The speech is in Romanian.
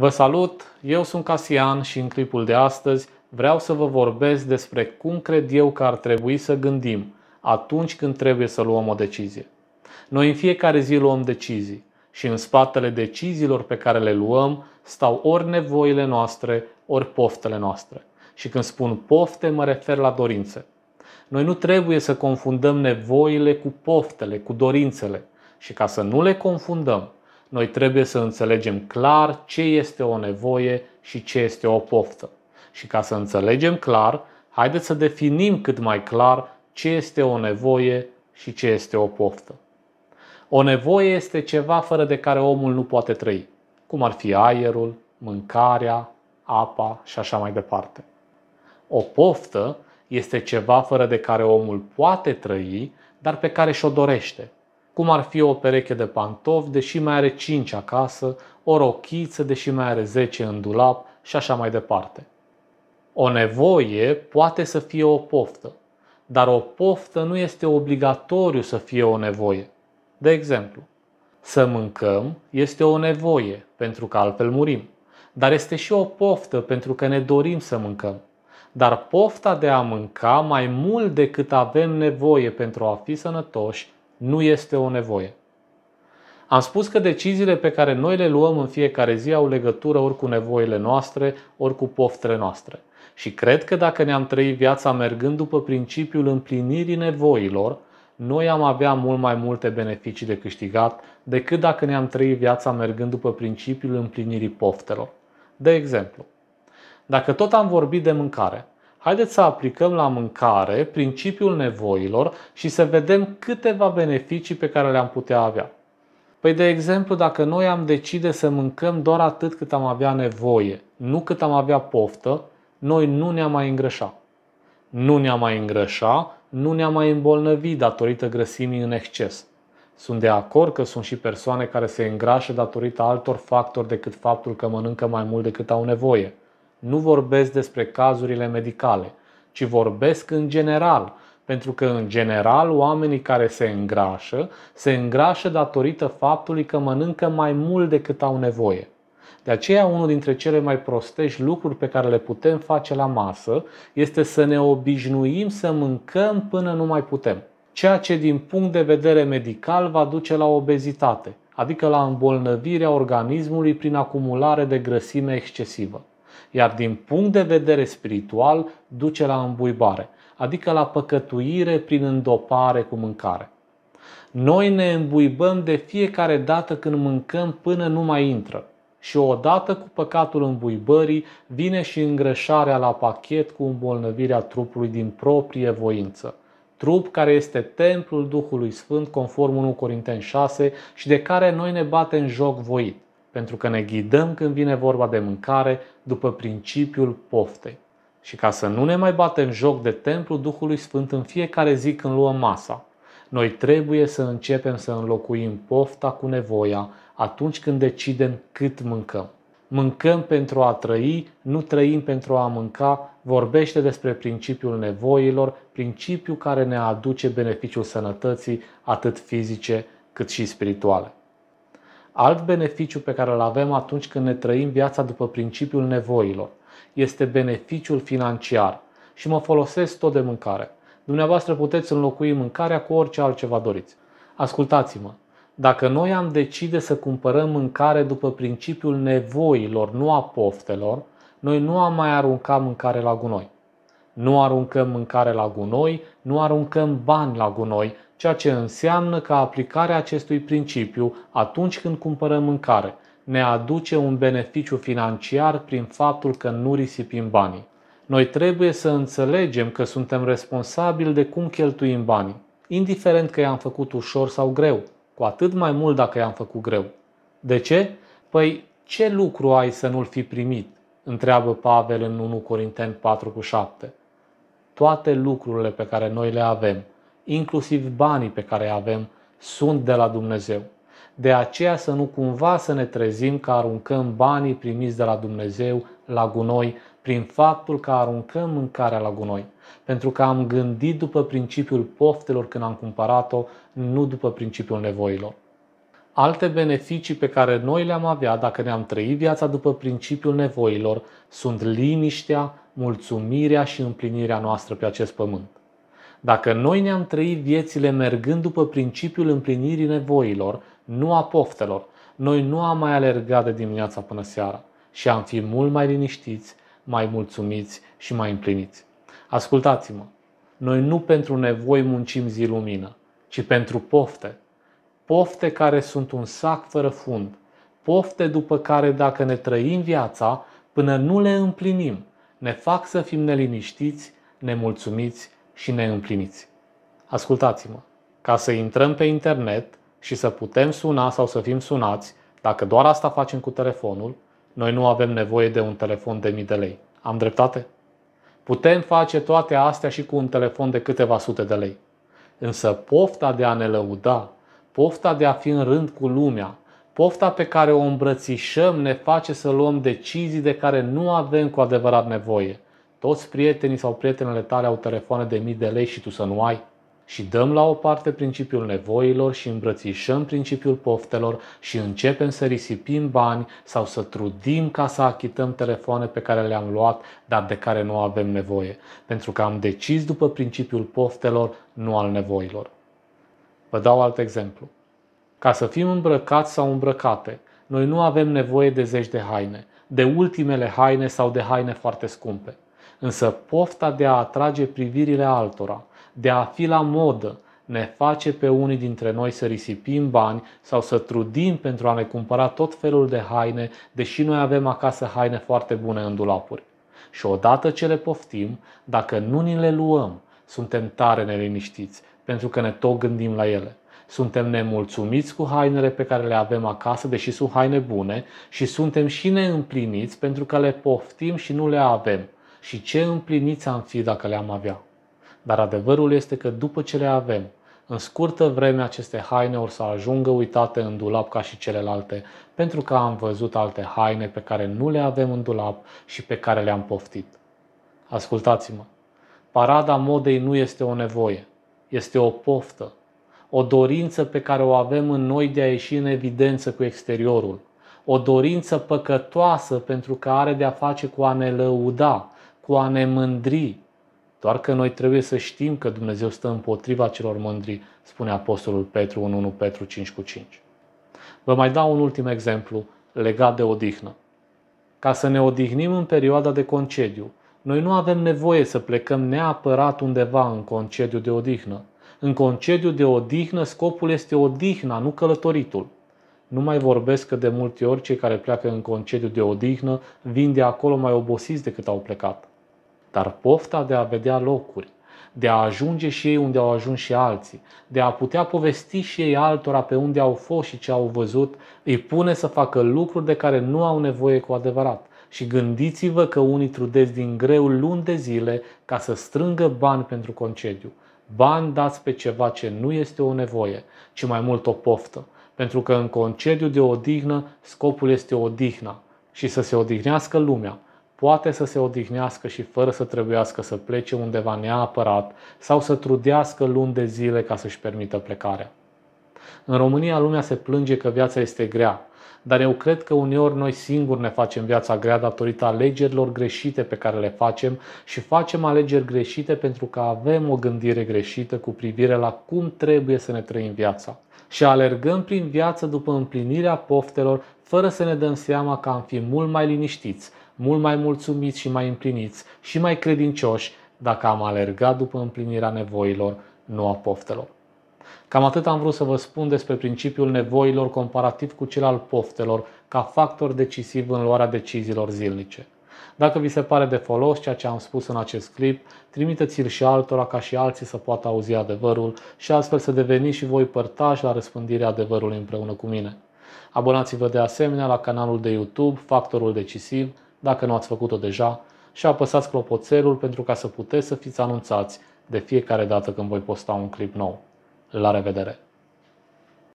Vă salut! Eu sunt Casian și în clipul de astăzi vreau să vă vorbesc despre cum cred eu că ar trebui să gândim atunci când trebuie să luăm o decizie. Noi în fiecare zi luăm decizii și în spatele deciziilor pe care le luăm stau ori nevoile noastre, ori poftele noastre. Și când spun pofte, mă refer la dorințe. Noi nu trebuie să confundăm nevoile cu poftele, cu dorințele. Și ca să nu le confundăm, noi trebuie să înțelegem clar ce este o nevoie și ce este o poftă. Și ca să înțelegem clar, haideți să definim cât mai clar ce este o nevoie și ce este o poftă. O nevoie este ceva fără de care omul nu poate trăi, cum ar fi aerul, mâncarea, apa și așa mai departe. O poftă este ceva fără de care omul poate trăi, dar pe care și-o dorește, cum ar fi o pereche de pantofi, deși mai are 5 acasă, o rochiță, deși mai are 10 în dulap și așa mai departe. O nevoie poate să fie o poftă, dar o poftă nu este obligatoriu să fie o nevoie. De exemplu, să mâncăm este o nevoie, pentru că altfel murim. Dar este și o poftă, pentru că ne dorim să mâncăm. Dar pofta de a mânca mai mult decât avem nevoie pentru a fi sănătoși nu este o nevoie. Am spus că deciziile pe care noi le luăm în fiecare zi au legătură ori cu nevoile noastre, ori cu poftele noastre. Și cred că dacă ne-am trăit viața mergând după principiul împlinirii nevoilor, noi am avea mult mai multe beneficii de câștigat decât dacă ne-am trăit viața mergând după principiul împlinirii poftelor. De exemplu, dacă tot am vorbit de mâncare, Haideți să aplicăm la mâncare principiul nevoilor și să vedem câteva beneficii pe care le-am putea avea. Păi, de exemplu, dacă noi am decide să mâncăm doar atât cât am avea nevoie, nu cât am avea poftă, noi nu ne-am mai îngrășa. Nu ne-am mai îngrășa, nu ne-am mai îmbolnăvi datorită grăsimii în exces. Sunt de acord că sunt și persoane care se îngrașă datorită altor factori decât faptul că mănâncă mai mult decât au nevoie. Nu vorbesc despre cazurile medicale, ci vorbesc în general, pentru că în general oamenii care se îngrașă, se îngrașă datorită faptului că mănâncă mai mult decât au nevoie. De aceea, unul dintre cele mai prostești lucruri pe care le putem face la masă este să ne obișnuim să mâncăm până nu mai putem. Ceea ce, din punct de vedere medical, va duce la obezitate, adică la îmbolnăvirea organismului prin acumulare de grăsime excesivă iar din punct de vedere spiritual duce la îmbuibare, adică la păcătuire prin îndopare cu mâncare. Noi ne îmbuibăm de fiecare dată când mâncăm până nu mai intră. Și odată cu păcatul îmbuibării vine și îngrășarea la pachet cu îmbolnăvirea trupului din proprie voință trup care este templul Duhului Sfânt conform 1 Corinteni 6 și de care noi ne batem joc voit pentru că ne ghidăm când vine vorba de mâncare după principiul poftei. Și ca să nu ne mai batem joc de templu, Duhului Sfânt în fiecare zi când luăm masa, noi trebuie să începem să înlocuim pofta cu nevoia atunci când decidem cât mâncăm. Mâncăm pentru a trăi, nu trăim pentru a mânca, vorbește despre principiul nevoilor, principiul care ne aduce beneficiul sănătății, atât fizice cât și spirituale. Alt beneficiu pe care îl avem atunci când ne trăim viața după principiul nevoilor este beneficiul financiar și mă folosesc tot de mâncare. Dumneavoastră puteți înlocui mâncarea cu orice altceva doriți. Ascultați-mă, dacă noi am decide să cumpărăm mâncare după principiul nevoilor, nu a poftelor, noi nu am mai arunca mâncare la gunoi. Nu aruncăm mâncare la gunoi, nu aruncăm bani la gunoi, ceea ce înseamnă că aplicarea acestui principiu atunci când cumpărăm mâncare ne aduce un beneficiu financiar prin faptul că nu risipim banii. Noi trebuie să înțelegem că suntem responsabili de cum cheltuim banii, indiferent că i-am făcut ușor sau greu, cu atât mai mult dacă i-am făcut greu. De ce? Păi ce lucru ai să nu-l fi primit? Întreabă Pavel în 1 Corinteni 4 cu 7. Toate lucrurile pe care noi le avem inclusiv banii pe care îi avem, sunt de la Dumnezeu. De aceea să nu cumva să ne trezim că aruncăm banii primiți de la Dumnezeu la gunoi prin faptul că aruncăm mâncarea la gunoi, pentru că am gândit după principiul poftelor când am cumpărat-o, nu după principiul nevoilor. Alte beneficii pe care noi le-am avea dacă ne-am trăit viața după principiul nevoilor sunt liniștea, mulțumirea și împlinirea noastră pe acest pământ. Dacă noi ne-am trăit viețile mergând după principiul împlinirii nevoilor, nu a poftelor, noi nu am mai alergat de dimineața până seara și am fi mult mai liniștiți, mai mulțumiți și mai împliniți. Ascultați-mă! Noi nu pentru nevoi muncim zi lumină, ci pentru pofte. Pofte care sunt un sac fără fund. Pofte după care dacă ne trăim viața, până nu le împlinim, ne fac să fim neliniștiți, nemulțumiți și neîmpliniți. Ascultați-mă, ca să intrăm pe internet și să putem suna sau să fim sunați, dacă doar asta facem cu telefonul, noi nu avem nevoie de un telefon de mii de lei. Am dreptate? Putem face toate astea și cu un telefon de câteva sute de lei. Însă pofta de a ne lăuda, pofta de a fi în rând cu lumea, pofta pe care o îmbrățișăm ne face să luăm decizii de care nu avem cu adevărat nevoie – toți prietenii sau prietenele tale au telefoane de mii de lei și tu să nu ai? Și dăm la o parte principiul nevoilor și îmbrățișăm principiul poftelor și începem să risipim bani sau să trudim ca să achităm telefoane pe care le-am luat, dar de care nu avem nevoie, pentru că am decis după principiul poftelor, nu al nevoilor. Vă dau alt exemplu. Ca să fim îmbrăcați sau îmbrăcate, noi nu avem nevoie de zeci de haine, de ultimele haine sau de haine foarte scumpe. Însă pofta de a atrage privirile altora, de a fi la modă, ne face pe unii dintre noi să risipim bani sau să trudim pentru a ne cumpăra tot felul de haine, deși noi avem acasă haine foarte bune în dulapuri. Și odată ce le poftim, dacă nu ni le luăm, suntem tare neliniștiți, pentru că ne tot gândim la ele. Suntem nemulțumiți cu hainele pe care le avem acasă, deși sunt haine bune, și suntem și neîmpliniți pentru că le poftim și nu le avem și ce împliniți am fi dacă le-am avea. Dar adevărul este că după ce le avem, în scurtă vreme aceste haine or să ajungă uitate în dulap ca și celelalte, pentru că am văzut alte haine pe care nu le avem în dulap și pe care le-am poftit. Ascultați-mă, parada modei nu este o nevoie, este o poftă, o dorință pe care o avem în noi de a ieși în evidență cu exteriorul, o dorință păcătoasă pentru că are de a face cu a ne lăuda, cu a ne mândri. Doar că noi trebuie să știm că Dumnezeu stă împotriva celor mândri, spune Apostolul Petru în 1 Petru 5 cu 5. Vă mai dau un ultim exemplu legat de odihnă. Ca să ne odihnim în perioada de concediu, noi nu avem nevoie să plecăm neapărat undeva în concediu de odihnă. În concediu de odihnă scopul este odihna, nu călătoritul. Nu mai vorbesc că de multe ori cei care pleacă în concediu de odihnă vin de acolo mai obosiți decât au plecat dar pofta de a vedea locuri, de a ajunge și ei unde au ajuns și alții, de a putea povesti și ei altora pe unde au fost și ce au văzut, îi pune să facă lucruri de care nu au nevoie cu adevărat. Și gândiți-vă că unii trudesc din greu luni de zile ca să strângă bani pentru concediu. Bani dați pe ceva ce nu este o nevoie, ci mai mult o poftă. Pentru că în concediu de odihnă, scopul este odihna și să se odihnească lumea poate să se odihnească și fără să trebuiască să plece undeva neapărat sau să trudească luni de zile ca să-și permită plecarea. În România lumea se plânge că viața este grea, dar eu cred că uneori noi singuri ne facem viața grea datorită alegerilor greșite pe care le facem și facem alegeri greșite pentru că avem o gândire greșită cu privire la cum trebuie să ne trăim viața. Și alergăm prin viață după împlinirea poftelor fără să ne dăm seama că am fi mult mai liniștiți mult mai mulțumiți și mai împliniți și mai credincioși dacă am alergat după împlinirea nevoilor, nu a poftelor. Cam atât am vrut să vă spun despre principiul nevoilor comparativ cu cel al poftelor ca factor decisiv în luarea deciziilor zilnice. Dacă vi se pare de folos ceea ce am spus în acest clip, trimiteți-l și altora ca și alții să poată auzi adevărul și astfel să deveniți și voi părtași la răspândirea adevărului împreună cu mine. Abonați-vă de asemenea la canalul de YouTube Factorul Decisiv, dacă nu ați făcut-o deja, și apăsați clopoțelul pentru ca să puteți să fiți anunțați de fiecare dată când voi posta un clip nou. La revedere!